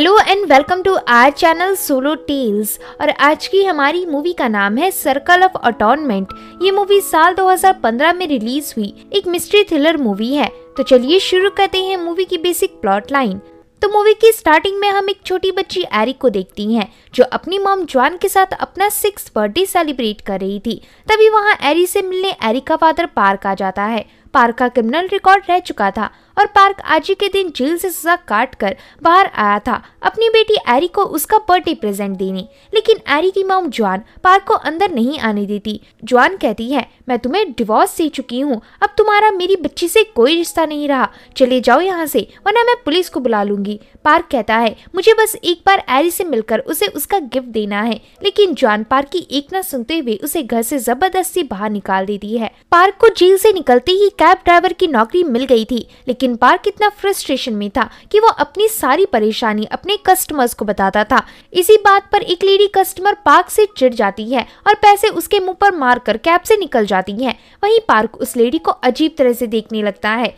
Hello and welcome to our channel Solo Tales और आज की हमारी मूवी का नाम है सर्कल ऑफ अटोनमेंट ये मूवी साल 2015 में रिलीज हुई एक मिस्ट्री थ्रिलर मूवी है तो चलिए शुरू करते हैं मूवी की बेसिक प्लॉट लाइन तो मूवी की स्टार्टिंग में हम एक छोटी बच्ची एरिक को देखती हैं जो अपनी मॉम जॉन के साथ अपना सिक्स बर्थडे सेलिब्रेट कर रही थी तभी वहाँ एरी से मिलने एरिक का फादर पार्क आ जाता है पार्क का क्रिमिनल रिकॉर्ड रह चुका था और पार्क आज ही के दिन जेल से सजा काट कर बाहर आया था अपनी बेटी एरी को उसका बर्थडे प्रेजेंट देने लेकिन एरी की माउ जॉन पार्क को अंदर नहीं आने देती जॉन कहती है मैं तुम्हें डिवोर्स दे चुकी हूँ अब तुम्हारा मेरी बच्ची से कोई रिश्ता नहीं रहा चले जाओ यहाँ से वरना मैं पुलिस को बुला लूंगी पार्क कहता है मुझे बस एक बार एरी से मिलकर उसे उसका गिफ्ट देना है लेकिन जॉन पार्क की एक ना सुनते हुए उसे घर से जबरदस्ती बाहर निकाल देती है पार्क को जेल से निकलते ही कैब ड्राइवर की नौकरी मिल गई थी लेकिन लेकिन पार्क इतना फ्रस्ट्रेशन में था कि वो अपनी सारी परेशानी अपने कस्टमर्स को बताता था इसी बात पर एक लेडी कस्टमर पार्क से चिढ़ जाती है और पैसे उसके मुंह पर मारकर कैब से निकल जाती है वहीं पार्क उस लेडी को अजीब तरह से देखने लगता है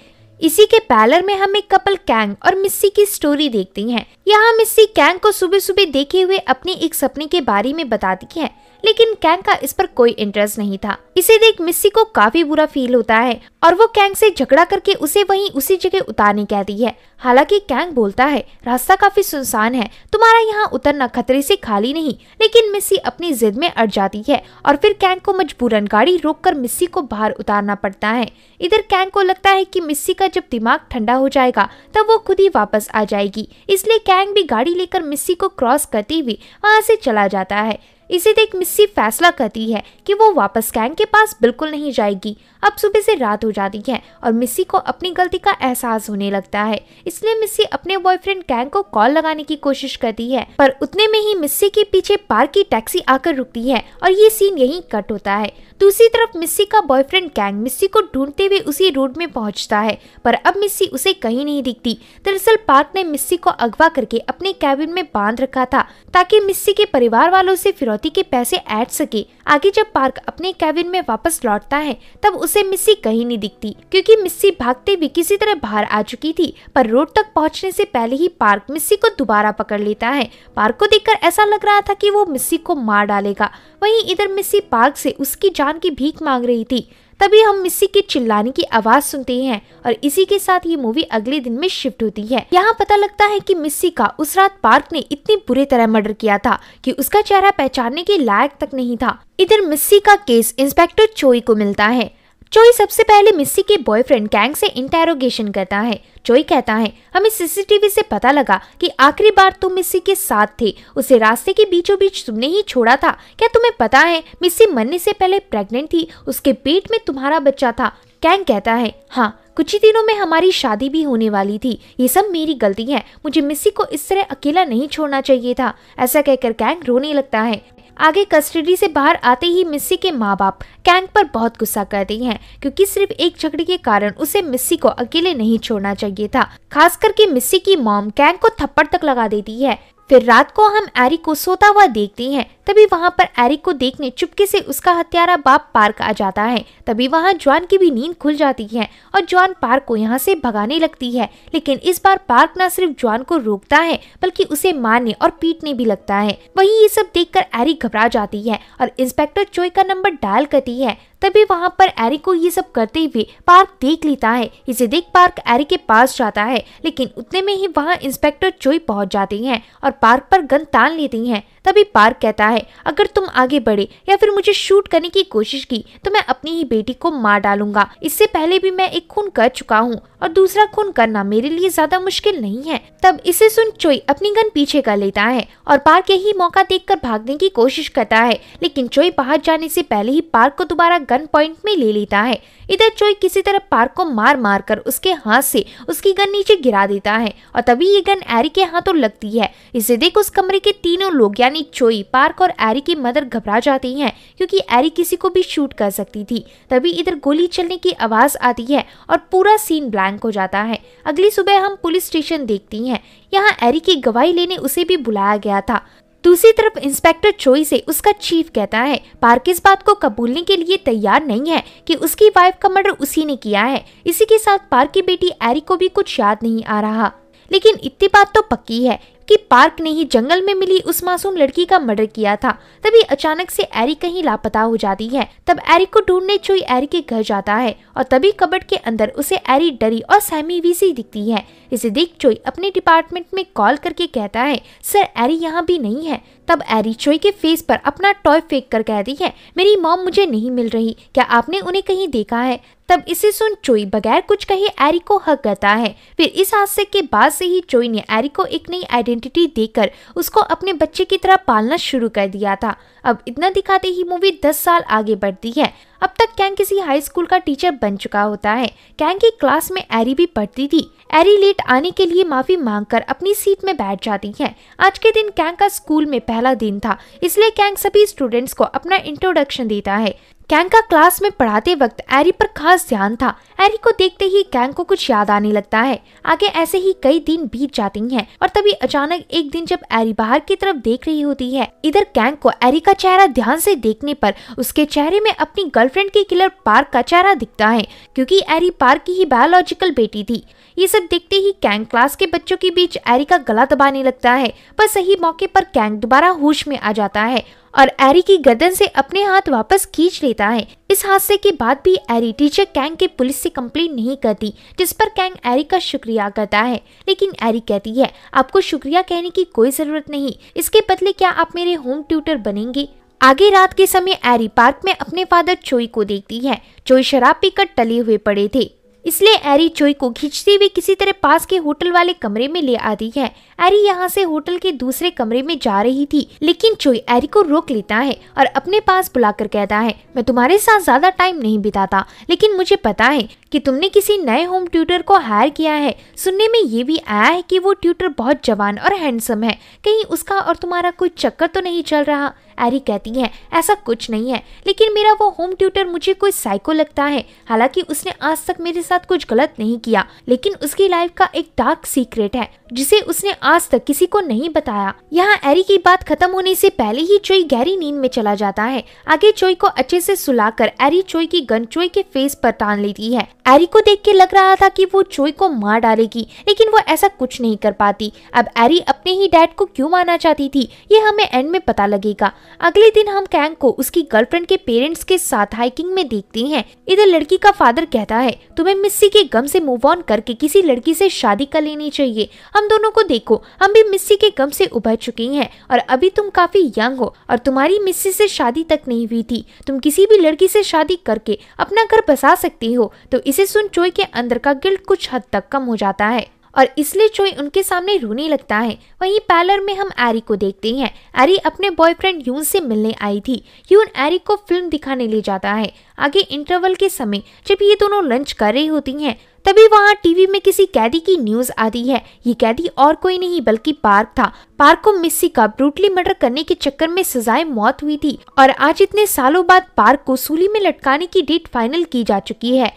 इसी के पैलर में हम एक कपल कैंग और मिस्सी की स्टोरी देखती हैं। यहाँ मिस्सी कैंग को सुबह सुबह देखे हुए अपने एक सपने के बारे में बताती है लेकिन कैंग का इस पर कोई इंटरेस्ट नहीं था इसे देख मिस्सी को काफी बुरा फील होता है और वो कैंग से झगड़ा करके उसे वहीं उसी जगह उतारने कहती है हालांकि कैंग बोलता है रास्ता काफी सुनसान है तुम्हारा यहाँ उतरना खतरे से खाली नहीं लेकिन मिस्सी अपनी जिद में अड़ जाती है और फिर कैंग को मजबूरन गाड़ी कर मिस्सी को बाहर उतारना पड़ता है इधर कैंग को लगता है की मिस्सी का जब दिमाग ठंडा हो जाएगा तब वो खुद ही वापस आ जाएगी इसलिए कैंग भी गाड़ी लेकर मिस्सी को क्रॉस करती हुई वहाँ से चला जाता है इसे देख मिस्सी फैसला करती है कि वो वापस कैंग के पास बिल्कुल नहीं जाएगी अब सुबह से रात हो जाती है और मिस्सी को अपनी गलती का एहसास होने लगता है इसलिए मिस्सी अपने बॉयफ्रेंड कैंग को कॉल लगाने की कोशिश करती है पर उतने में ही मिस्सी के पीछे पार्क की टैक्सी आकर रुकती है और ये सीन यही कट होता है दूसरी तरफ मिस्सी का बॉयफ्रेंड गैंग मिस्सी को ढूंढते हुए उसी रोड में पहुंचता है पर अब मिस्सी उसे कहीं नहीं दिखती दरअसल पार्क ने मिस्सी को अगवा करके अपने कैबिन में बांध रखा था ताकि मिस्सी के परिवार वालों से फिरौती के पैसे ऐड सके आगे जब पार्क अपने कैबिन में वापस लौटता है तब उसे मिस्सी कहीं नहीं दिखती क्योंकि मिस्सी भागते हुए किसी तरह बाहर आ चुकी थी पर रोड तक पहुंचने से पहले ही पार्क मिस्सी को दोबारा पकड़ लेता है पार्क को देखकर ऐसा लग रहा था कि वो मिस्सी को मार डालेगा वहीं इधर मिस्सी पार्क से उसकी जान की भीख मांग रही थी तभी हम मिस्सी के चिल्लाने की आवाज सुनते हैं और इसी के साथ ये मूवी अगले दिन में शिफ्ट होती है यहाँ पता लगता है कि मिस्सी का उस रात पार्क ने इतनी बुरे तरह मर्डर किया था कि उसका चेहरा पहचानने के लायक तक नहीं था इधर मिस्सी का केस इंस्पेक्टर चोई को मिलता है चोई सबसे पहले मिस्सी के बॉयफ्रेंड कैंग से इंटेरोगेशन करता है चोई कहता है हमें सीसीटीवी से पता लगा कि आखिरी बार तुम मिस्सी के साथ थे उसे रास्ते के बीचों बीच तुमने ही छोड़ा था क्या तुम्हें पता है मिस्सी मरने से पहले प्रेग्नेंट थी उसके पेट में तुम्हारा बच्चा था कैंग कहता है हाँ कुछ ही दिनों में हमारी शादी भी होने वाली थी ये सब मेरी गलती है मुझे मिस्सी को इस तरह अकेला नहीं छोड़ना चाहिए था ऐसा कहकर कैंग रोने लगता है आगे कस्टडी से बाहर आते ही मिस्सी के माँ बाप कैंग पर बहुत गुस्सा करते हैं क्योंकि सिर्फ एक झगड़े के कारण उसे मिस्सी को अकेले नहीं छोड़ना चाहिए था खास करके मिस्सी की मॉम कैंग को थप्पड़ तक लगा देती है फिर रात को हम एरी को सोता हुआ देखते हैं तभी वहां पर एरिक को देखने चुपके से उसका हत्यारा बाप पार्क आ जाता है तभी वहां जॉन की भी नींद खुल जाती है और जॉन पार्क को यहाँ से भगाने लगती है लेकिन इस बार पार्क न सिर्फ जॉन को रोकता है बल्कि उसे मारने और पीटने भी लगता है वही ये सब कर एरिक घबरा जाती है और इंस्पेक्टर चोई का नंबर डायल करती है तभी वहाँ पर एरिक को ये सब करते हुए पार्क देख लेता है इसे देख पार्क एरी के पास जाता है लेकिन उतने में ही वहाँ इंस्पेक्टर चोई पहुँच जाती हैं और पार्क पर गन तान लेती हैं तभी पार्क कहता है अगर तुम आगे बढ़े या फिर मुझे शूट करने की कोशिश की तो मैं अपनी ही बेटी को मार डालूंगा इससे पहले भी मैं एक खून कर चुका हूँ और दूसरा खून करना मेरे लिए ज्यादा मुश्किल नहीं है तब इसे सुन चोई अपनी गन पीछे कर लेता है और पार्क यही मौका देखकर भागने की कोशिश करता है लेकिन चोई बाहर जाने से पहले ही पार्क को दोबारा गन पॉइंट में ले लेता है इधर चोई किसी तरह पार्क को मार मार कर उसके हाथ से उसकी गन नीचे गिरा देता है और तभी ये गन एरी के हाथों तो लगती है इसे देख उस कमरे के तीनों लोग यानी चोई पार्क और एरी की मदर घबरा जाती है क्यूँकी एरी किसी को भी शूट कर सकती थी तभी इधर गोली चलने की आवाज़ आती है और पूरा सीन ब्लैंक हो जाता है अगली सुबह हम पुलिस स्टेशन देखती है यहाँ एरी की गवाही लेने उसे भी बुलाया गया था दूसरी तरफ इंस्पेक्टर चोई से उसका चीफ कहता है पार्क इस बात को कबूलने के लिए तैयार नहीं है कि उसकी वाइफ का मर्डर उसी ने किया है इसी के साथ पार्क की बेटी एरी को भी कुछ याद नहीं आ रहा लेकिन इतनी बात तो पक्की है कि पार्क ने ही जंगल में मिली उस मासूम लड़की का मर्डर किया था तभी अचानक से एरी कहीं लापता हो जाती है तब एरी को ढूंढने चोई एरी के घर जाता है और तभी कबट के अंदर उसे एरी डरी और सहमी हुई सी दिखती है इसे देख चोई अपने डिपार्टमेंट में कॉल करके कहता है सर एरी यहाँ भी नहीं है तब एरी चोई के फेस पर अपना टॉय फेंक कर कहती है मेरी मॉम मुझे नहीं मिल रही क्या आपने उन्हें कहीं देखा है तब इसे सुन चोई बगैर कुछ कहे एरी को हक करता है फिर इस हादसे के बाद से ही चोई ने एरी को एक नई आइडिया आइडेंटिटी देकर उसको अपने बच्चे की तरह पालना शुरू कर दिया था अब इतना दिखाते ही मूवी दस साल आगे बढ़ती है अब तक कैंग किसी हाई स्कूल का टीचर बन चुका होता है कैंग की क्लास में एरी भी पढ़ती थी एरी लेट आने के लिए माफी मांगकर अपनी सीट में बैठ जाती है आज के दिन कैंग का स्कूल में पहला दिन था इसलिए कैंग सभी स्टूडेंट्स को अपना इंट्रोडक्शन देता है कैंग का क्लास में पढ़ाते वक्त एरी पर खास ध्यान था एरी को देखते ही कैंग को कुछ याद आने लगता है आगे ऐसे ही कई दिन बीत जाती हैं और तभी अचानक एक दिन जब एरी बाहर की तरफ देख रही होती है इधर कैंग को एरी का चेहरा ध्यान से देखने पर उसके चेहरे में अपनी गर्लफ्रेंड की किलर पार्क का चेहरा दिखता है क्योंकि एरी पार्क की ही बायोलॉजिकल बेटी थी ये सब देखते ही कैंग क्लास के बच्चों के बीच एरी का गला दबाने लगता है पर सही मौके पर कैंग दोबारा होश में आ जाता है और एरी की गर्दन से अपने हाथ वापस खींच लेता है इस हादसे के बाद भी एरी टीचर कैंग के पुलिस से कंप्लेन नहीं करती जिस पर कैंग एरी का शुक्रिया करता है लेकिन एरी कहती है आपको शुक्रिया कहने की कोई जरूरत नहीं इसके बदले क्या आप मेरे होम ट्यूटर बनेंगे आगे रात के समय एरी पार्क में अपने फादर चोई को देखती है चोई शराब पीकर टले हुए पड़े थे इसलिए एरी चोई को खींचती हुई किसी तरह पास के होटल वाले कमरे में ले आती है एरी यहाँ से होटल के दूसरे कमरे में जा रही थी लेकिन चोई एरी को रोक लेता है और अपने पास बुलाकर कहता है मैं तुम्हारे साथ ज्यादा टाइम नहीं बिताता लेकिन मुझे पता है कि तुमने किसी नए होम ट्यूटर को हायर किया है सुनने में ये भी आया है की वो ट्यूटर बहुत जवान और हैंडसम है कहीं उसका और तुम्हारा कोई चक्कर तो नहीं चल रहा एरी कहती है ऐसा कुछ नहीं है लेकिन मेरा वो होम ट्यूटर मुझे कोई साइको लगता है हालांकि उसने आज तक मेरे साथ कुछ गलत नहीं किया लेकिन उसकी लाइफ का एक डार्क सीक्रेट है जिसे उसने आज तक किसी को नहीं बताया यहाँ एरी की बात खत्म होने से पहले ही चोई गहरी नींद में चला जाता है आगे चोई को अच्छे से सुलाकर एरी चोई की गन चोई के फेस पर तान लेती है एरी को देख के लग रहा था कि वो चोई को मार डालेगी लेकिन वो ऐसा कुछ नहीं कर पाती अब एरी अपने ही डैड को क्यों मारना चाहती थी ये हमें एंड में पता लगेगा अगले दिन हम कैंग को उसकी गर्लफ्रेंड के पेरेंट्स के साथ हाइकिंग में देखते हैं इधर लड़की का फादर कहता है तुम्हें मिस्सी के गम से मूव ऑन करके किसी लड़की से शादी कर लेनी चाहिए हम दोनों को देखो हम भी मिस्सी के गम से उभर चुकी हैं और अभी तुम काफी यंग हो और तुम्हारी मिस्सी से शादी तक नहीं हुई थी तुम किसी भी लड़की से शादी करके अपना घर बसा सकती हो तो इसे सुन चोई के अंदर का गिल्ट कुछ हद तक कम हो जाता है और इसलिए चोई उनके सामने रोने लगता है वहीं पार्लर में हम एरी को देखते हैं एरी अपने बॉयफ्रेंड यून से मिलने आई थी यून एरी को फिल्म दिखाने ले जाता है आगे इंटरवल के समय जब ये दोनों लंच कर रही होती हैं तभी वहाँ टीवी में किसी कैदी की न्यूज आती है ये कैदी और कोई नहीं बल्कि पार्क था पार्क को मिस्सी का ब्रूटली मर्डर करने के चक्कर में सजाए मौत हुई थी और आज इतने सालों बाद पार्क को सूली में लटकाने की डेट फाइनल की जा चुकी है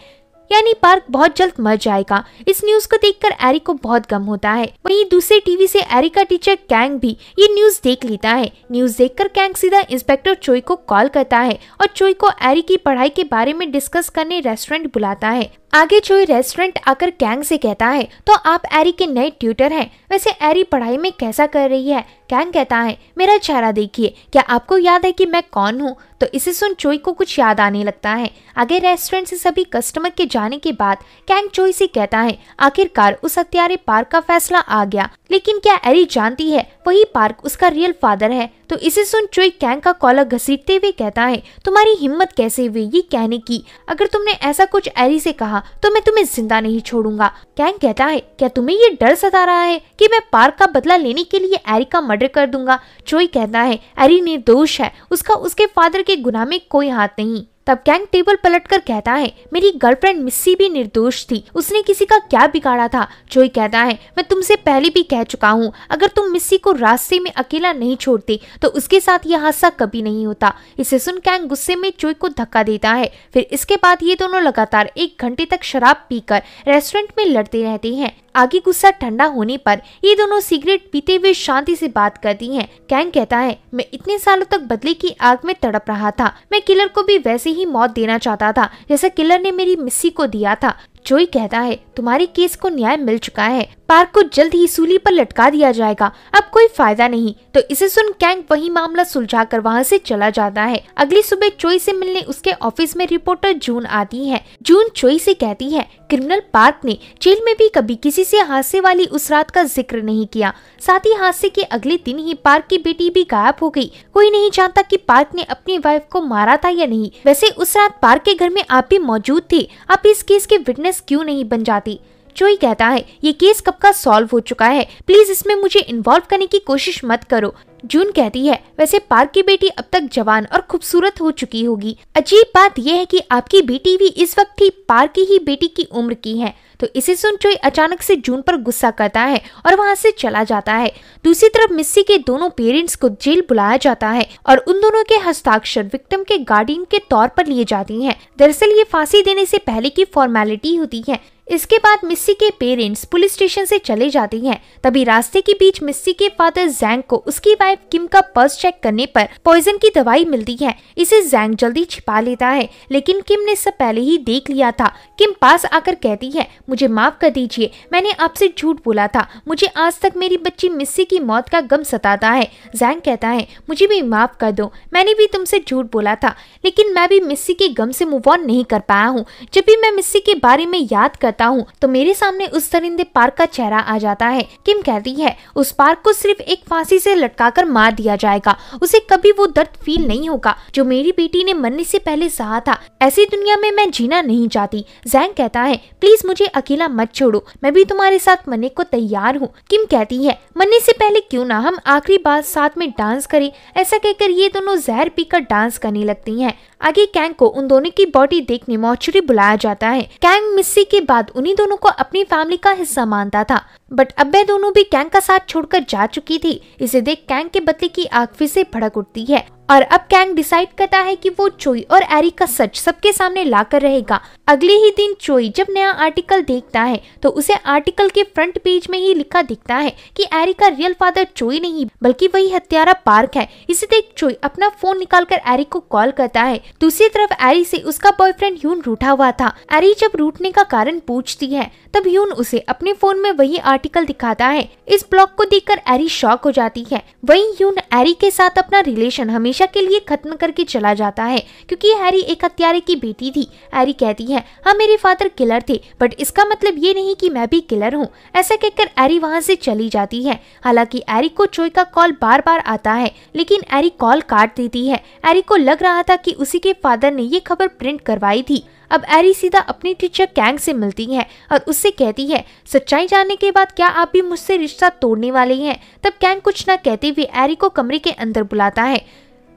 यानी पार्क बहुत जल्द मर जाएगा इस न्यूज को देखकर एरिक को बहुत गम होता है वहीं दूसरे टीवी से एरिक का टीचर कैंग भी ये न्यूज देख लेता है न्यूज देखकर कैंग सीधा इंस्पेक्टर चोई को कॉल करता है और चोई को एरिक की पढ़ाई के बारे में डिस्कस करने रेस्टोरेंट बुलाता है आगे चोई रेस्टोरेंट आकर कैंग से कहता है तो आप एरी के नए ट्यूटर हैं वैसे एरी पढ़ाई में कैसा कर रही है कैंग कहता है मेरा चेहरा देखिए क्या आपको याद है कि मैं कौन हूँ तो इसे सुन चोई को कुछ याद आने लगता है आगे रेस्टोरेंट से सभी कस्टमर के जाने के बाद कैंग चोई से कहता है आखिरकार उस हत्यारे पार्क का फैसला आ गया लेकिन क्या एरी जानती है वही पार्क उसका रियल फादर है तो इसे सुन चोई कैंग का कॉलर घसीटते हुए कहता है तुम्हारी हिम्मत कैसे हुई ये कहने की अगर तुमने ऐसा कुछ एरी से कहा तो मैं तुम्हें जिंदा नहीं छोड़ूंगा कैंग कहता है क्या तुम्हें ये डर सता रहा है कि मैं पार्क का बदला लेने के लिए एरी का मर्डर कर दूंगा चोई कहता है एरी निर्दोष है उसका उसके फादर के गुना में कोई हाथ नहीं तब गैंग टेबल पलटकर कहता है मेरी गर्लफ्रेंड मिस्सी भी निर्दोष थी उसने किसी का क्या बिगाड़ा था जोई कहता है मैं तुमसे पहले भी कह चुका हूँ अगर तुम मिस्सी को रास्ते में अकेला नहीं छोड़ते तो उसके साथ यह हादसा कभी नहीं होता इसे सुन गैंग गुस्से में जोई को धक्का देता है फिर इसके बाद ये दोनों लगातार एक घंटे तक शराब पीकर रेस्टोरेंट में लड़ते रहते हैं आगे गुस्सा ठंडा होने पर ये दोनों सिगरेट पीते हुए शांति से बात करती हैं। कैंग कहता है मैं इतने सालों तक बदले की आग में तड़प रहा था मैं किलर को भी वैसे ही मौत देना चाहता था जैसे किलर ने मेरी मिस्सी को दिया था जोई कहता है तुम्हारे केस को न्याय मिल चुका है पार्क को जल्द ही सूली पर लटका दिया जाएगा अब कोई फायदा नहीं तो इसे सुन कैंग वही मामला सुलझा कर वहाँ ऐसी चला जाता है अगली सुबह चोई से मिलने उसके ऑफिस में रिपोर्टर जून आती है जून चोई से कहती है क्रिमिनल पार्क ने जेल में भी कभी किसी से हादसे वाली उस रात का जिक्र नहीं किया साथ ही हादसे के अगले दिन ही पार्क की बेटी भी गायब हो गयी कोई नहीं जानता की पार्क ने अपनी वाइफ को मारा था या नहीं वैसे उस रात पार्क के घर में आप भी मौजूद थे आप इस केस के विटनेस पुलिस क्यों नहीं बन जाती चोई कहता है ये केस कब का सॉल्व हो चुका है प्लीज इसमें मुझे इन्वॉल्व करने की कोशिश मत करो जून कहती है वैसे पार्क की बेटी अब तक जवान और खूबसूरत हो चुकी होगी अजीब बात यह है कि आपकी बेटी भी इस वक्त ही पार्क की ही बेटी की उम्र की है तो इसे सुन चोई अचानक से जून पर गुस्सा करता है और वहाँ से चला जाता है दूसरी तरफ मिस्सी के दोनों पेरेंट्स को जेल बुलाया जाता है और उन दोनों के हस्ताक्षर विक्टिम के गार्डियन के तौर पर लिए जाती हैं। दरअसल ये फांसी देने से पहले की फॉर्मेलिटी होती है इसके बाद मिस्सी के पेरेंट्स पुलिस स्टेशन से चले जाते हैं तभी रास्ते के बीच मिस्सी के फादर जैंग को उसकी वाइफ किम का पर्स चेक करने पर पॉइजन की दवाई मिलती है इसे जैंग जल्दी छिपा लेता है लेकिन किम ने सब पहले ही देख लिया था किम पास आकर कहती है मुझे माफ कर दीजिए मैंने आपसे झूठ बोला था मुझे आज तक मेरी बच्ची मिस्सी की मौत का गम सताता है जैंग कहता है मुझे भी माफ कर दो मैंने भी तुमसे झूठ बोला था लेकिन मैं भी मिस्सी के गम से मूव ऑन नहीं कर पाया हूँ जब भी मैं मिस्सी के बारे में याद करता हूँ तो मेरे सामने उस दरिंदे पार्क का चेहरा आ जाता है किम कहती है उस पार्क को सिर्फ एक फांसी से लटका कर मार दिया जाएगा उसे कभी वो दर्द फील नहीं होगा जो मेरी बेटी ने मरने से पहले सहा था ऐसी दुनिया में मैं जीना नहीं चाहती जैंग कहता है प्लीज मुझे अकेला मत छोड़ो मैं भी तुम्हारे साथ मरने को तैयार हूँ किम कहती है मरने से पहले क्यों ना हम आखिरी बार साथ में डांस करें ऐसा कहकर ये दोनों जहर पीकर डांस करने लगती हैं आगे कैंग को उन दोनों की बॉडी देखने मॉर्चरी बुलाया जाता है कैंग मिस्सी के बाद उन्हीं दोनों को अपनी फैमिली का हिस्सा मानता था बट अब वह दोनों भी कैंग का साथ छोड़कर जा चुकी थी इसे देख कैंग के बदले की आग फिर से भड़क उठती है और अब कैंग डिसाइड करता है कि वो चोई और एरी का सच सबके सामने लाकर रहेगा अगले ही दिन चोई जब नया आर्टिकल देखता है तो उसे आर्टिकल के फ्रंट पेज में ही लिखा दिखता है कि एरी का रियल फादर चोई नहीं बल्कि वही हत्यारा पार्क है इसे देख चोई अपना फोन निकाल कर एरी को कॉल करता है दूसरी तरफ एरी से उसका बॉयफ्रेंड यून रूठा हुआ था एरी जब रूठने का कारण पूछती है तब यून उसे अपने फोन में वही आर्टिकल दिखाता है इस ब्लॉग को कर एरी शॉक हो जाती है वही यून एरी के साथ अपना रिलेशन हमेशा हमेशा के लिए खत्म करके चला जाता है क्योंकि हैरी एक हत्यारे की बेटी थी हैरी कहती है हाँ मेरे फादर किलर थे बट इसका मतलब ये नहीं कि मैं भी किलर हूँ ऐसा कहकर एरी वहाँ से चली जाती है हालांकि एरी को चोई का कॉल बार बार आता है लेकिन एरी कॉल काट देती है एरी को लग रहा था की उसी के फादर ने ये खबर प्रिंट करवाई थी अब एरी सीधा अपनी टीचर कैंग से मिलती है और उससे कहती है सच्चाई जानने के बाद क्या आप भी मुझसे रिश्ता तोड़ने वाले हैं तब कैंग कुछ ना कहते हुए एरी को कमरे के अंदर बुलाता है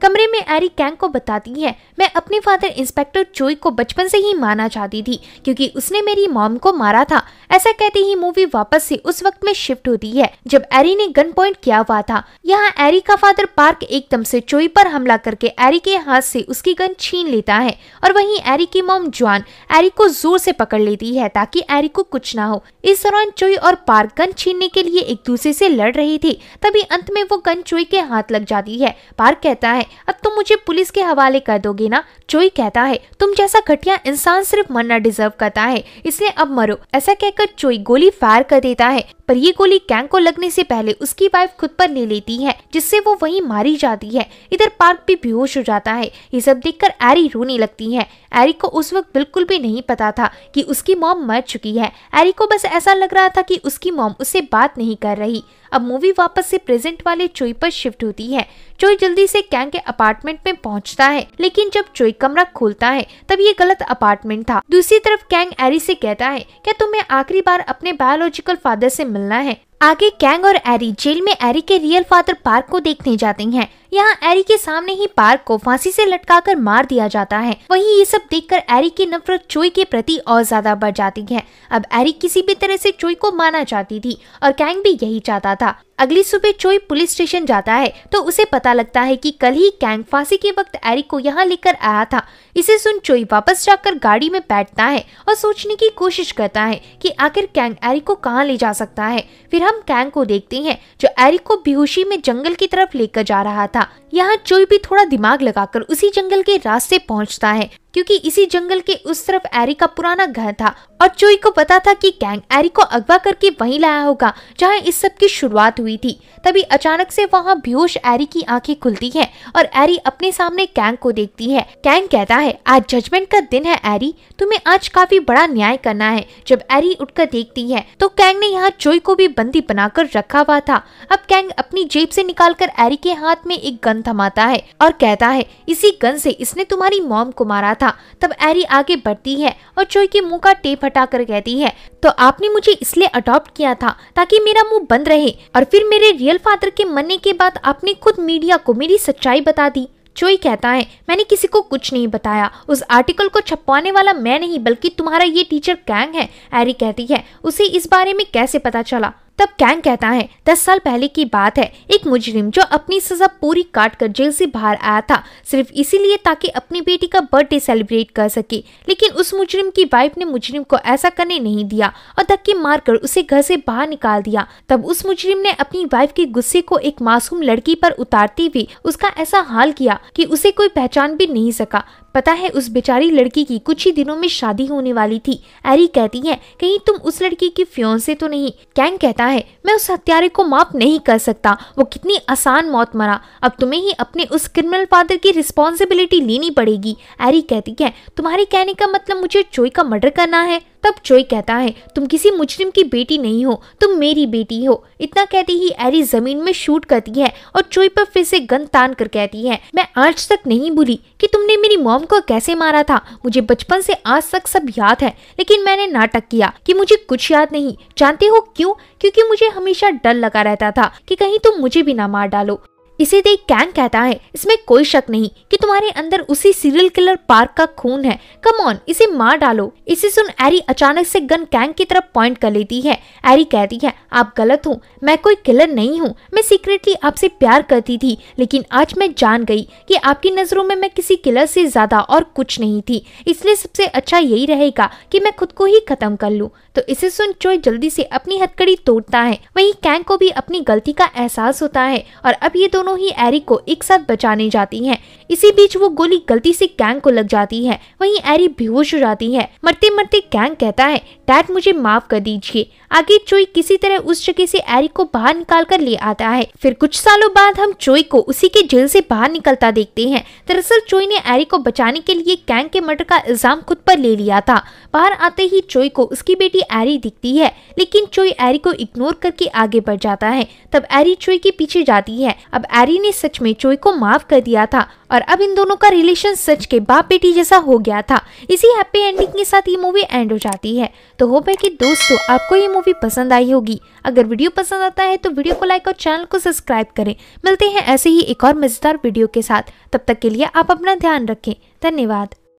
कमरे में एरी कैंग को बताती है मैं अपने फादर इंस्पेक्टर चोई को बचपन से ही माना चाहती थी क्योंकि उसने मेरी मॉम को मारा था ऐसा कहते ही मूवी वापस से उस वक्त में शिफ्ट होती है जब एरी ने गन पॉइंट किया हुआ था यहाँ एरी का फादर पार्क एकदम से चोई पर हमला करके एरी के हाथ से उसकी गन छीन लेता है और वही एरी की मोम जॉन एरी को जोर से पकड़ लेती है ताकि एरी को कुछ ना हो इस दौरान चोई और पार्क गन छीनने के लिए एक दूसरे से लड़ रही थी तभी अंत में वो गन चोई के हाथ लग जाती है पार्क कहता है अब तुम मुझे पुलिस के हवाले कर दोगे ना चोई कहता है तुम जैसा घटिया इंसान सिर्फ मरना डिजर्व करता है इसलिए अब मरो ऐसा कहकर कर चोई गोली फायर कर देता है पर ये गोली कैंग को लगने से पहले उसकी वाइफ खुद पर ले लेती है जिससे वो वहीं मारी जाती है इधर पार्क भी बेहोश हो जाता है ये सब देखकर एरी रोने लगती है एरी को उस वक्त बिल्कुल भी नहीं पता था कि उसकी मॉम मर चुकी है एरी को बस ऐसा लग रहा था कि उसकी मॉम उससे बात नहीं कर रही अब मूवी वापस से प्रेजेंट वाले चोई पर शिफ्ट होती है चोई जल्दी से कैंग के अपार्टमेंट में पहुंचता है लेकिन जब चोई कमरा खोलता है तब ये गलत अपार्टमेंट था दूसरी तरफ कैंग एरी से कहता है क्या तुम्हें आखिरी बार अपने बायोलॉजिकल फादर से मिलना है आगे कैंग और एरी जेल में एरी के रियल फादर पार्क को देखने जाते हैं यहाँ एरी के सामने ही पार्क को फांसी से लटकाकर मार दिया जाता है वहीं ये सब देखकर एरी की नफरत चोई के प्रति और ज्यादा बढ़ जाती है अब एरी किसी भी तरह से चोई को माना चाहती थी और कैंग भी यही चाहता था अगली सुबह चोई पुलिस स्टेशन जाता है तो उसे पता लगता है कि कल ही कैंग फांसी के वक्त एरी को यहाँ लेकर आया था इसे सुन चोई वापस जाकर गाड़ी में बैठता है और सोचने की कोशिश करता है कि आखिर कैंग एरिक को कहाँ ले जा सकता है फिर हम कैंग को देखते हैं जो एरिक को बेहोशी में जंगल की तरफ लेकर जा रहा था यहाँ चोई भी थोड़ा दिमाग लगाकर उसी जंगल के रास्ते पहुँचता है क्योंकि इसी जंगल के उस तरफ एरी का पुराना घर था और चोई को पता था कि कैंग एरी को अगवा करके वहीं लाया होगा जहां इस सब की शुरुआत हुई थी तभी अचानक से वहां बेहोश एरी की आंखें खुलती हैं और एरी अपने सामने कैंग को देखती है कैंग कहता है है आज जजमेंट का दिन है एरी तुम्हें आज काफी बड़ा न्याय करना है जब एरी उठकर देखती है तो कैंग ने यहाँ चोई को भी बंदी बनाकर रखा हुआ था अब कैंग अपनी जेब से निकालकर एरी के हाथ में एक गन थमाता है और कहता है इसी गन से इसने तुम्हारी मॉम को मारा था तब एरी आगे बढ़ती है और चोई के मुँह का टेप हटा कर कहती है तो आपने मुझे इसलिए अडोप्ट किया था ताकि मेरा मुँह बंद रहे और फिर मेरे रियल फादर के मरने के बाद आपने खुद मीडिया को मेरी सच्चाई बता दी चोई कहता है मैंने किसी को कुछ नहीं बताया उस आर्टिकल को छपवाने वाला मैं नहीं बल्कि तुम्हारा ये टीचर कैंग है एरी कहती है उसे इस बारे में कैसे पता चला तब कैंग कहता है दस साल पहले की बात है एक मुजरिम जो अपनी सजा पूरी काट कर जेल से बाहर आया था सिर्फ इसीलिए ताकि अपनी बेटी का बर्थडे सेलिब्रेट कर सके लेकिन उस मुजरिम की वाइफ ने मुजरिम को ऐसा करने नहीं दिया और धक्के मारकर उसे घर से बाहर निकाल दिया तब उस मुजरिम ने अपनी वाइफ के गुस्से को एक मासूम लड़की पर उतारती हुई उसका ऐसा हाल किया कि उसे कोई पहचान भी नहीं सका पता है उस बेचारी लड़की की कुछ ही दिनों में शादी होने वाली थी एरी कहती है कहीं तुम उस लड़की की से तो नहीं कैंग कहता है मैं उस हत्यारे को माफ नहीं कर सकता वो कितनी आसान मौत मरा अब तुम्हें ही अपने उस क्रिमिनल फादर की रिस्पॉन्सिबिलिटी लेनी पड़ेगी एरी कहती है तुम्हारे कहने का मतलब मुझे चोई का मर्डर करना है तब चोई कहता है तुम किसी मुजरिम की बेटी नहीं हो तुम मेरी बेटी हो इतना कहते ही एरी जमीन में शूट करती है और चोई पर फिर से गन तान कर कहती है मैं आज तक नहीं भूली कि तुमने मेरी मॉम को कैसे मारा था मुझे बचपन से आज तक सब याद है लेकिन मैंने नाटक किया कि मुझे कुछ याद नहीं जानते हो क्यों क्योंकि मुझे हमेशा डर लगा रहता था कि कहीं तुम मुझे भी ना मार डालो इसे देख कैंग कहता है इसमें कोई शक नहीं कि तुम्हारे अंदर उसी सीरियल किलर पार्क का खून है कम ऑन इसे मार डालो इसे सुन एरी अचानक से गन कैंग की तरफ पॉइंट कर लेती है एरी कहती है आप गलत हो मैं कोई किलर नहीं हूँ मैं सीक्रेटली आपसे प्यार करती थी लेकिन आज मैं जान गई कि आपकी नजरों में मैं किसी किलर से ज्यादा और कुछ नहीं थी इसलिए सबसे अच्छा यही रहेगा कि मैं खुद को ही खत्म कर लूँ तो इसे सुन चोय जल्दी से अपनी हथकड़ी तोड़ता है वही कैंग को भी अपनी गलती का एहसास होता है और अब ये दोनों दोनों ही एरी को एक साथ बचाने जाती हैं। इसी बीच वो गोली गलती से कैंग को लग जाती है वहीं एरी बेहोश हो जाती है मरते मरते कैंग कहता है डैड मुझे माफ कर दीजिए आगे चोई किसी तरह उस जगह से एरी को बाहर निकाल कर ले आता है फिर कुछ सालों बाद हम चोई को उसी के जेल से बाहर निकलता देखते हैं दरअसल चोई ने एरी को बचाने के लिए कैंग के मर्डर का इल्जाम खुद पर ले लिया था बाहर आते ही चोई को उसकी बेटी एरी दिखती है लेकिन चोई एरी को इग्नोर करके आगे बढ़ जाता है तब एरी चोई के पीछे जाती है अब हैरी ने सच में चोई को माफ कर दिया था और अब इन दोनों का रिलेशन सच के बाप बेटी जैसा हो गया था इसी हैप्पी एंडिंग के साथ ये मूवी एंड हो जाती है तो होप है कि दोस्तों आपको ये मूवी पसंद आई होगी अगर वीडियो पसंद आता है तो वीडियो को लाइक और चैनल को सब्सक्राइब करें मिलते हैं ऐसे ही एक और मज़ेदार वीडियो के साथ तब तक के लिए आप अपना ध्यान रखें धन्यवाद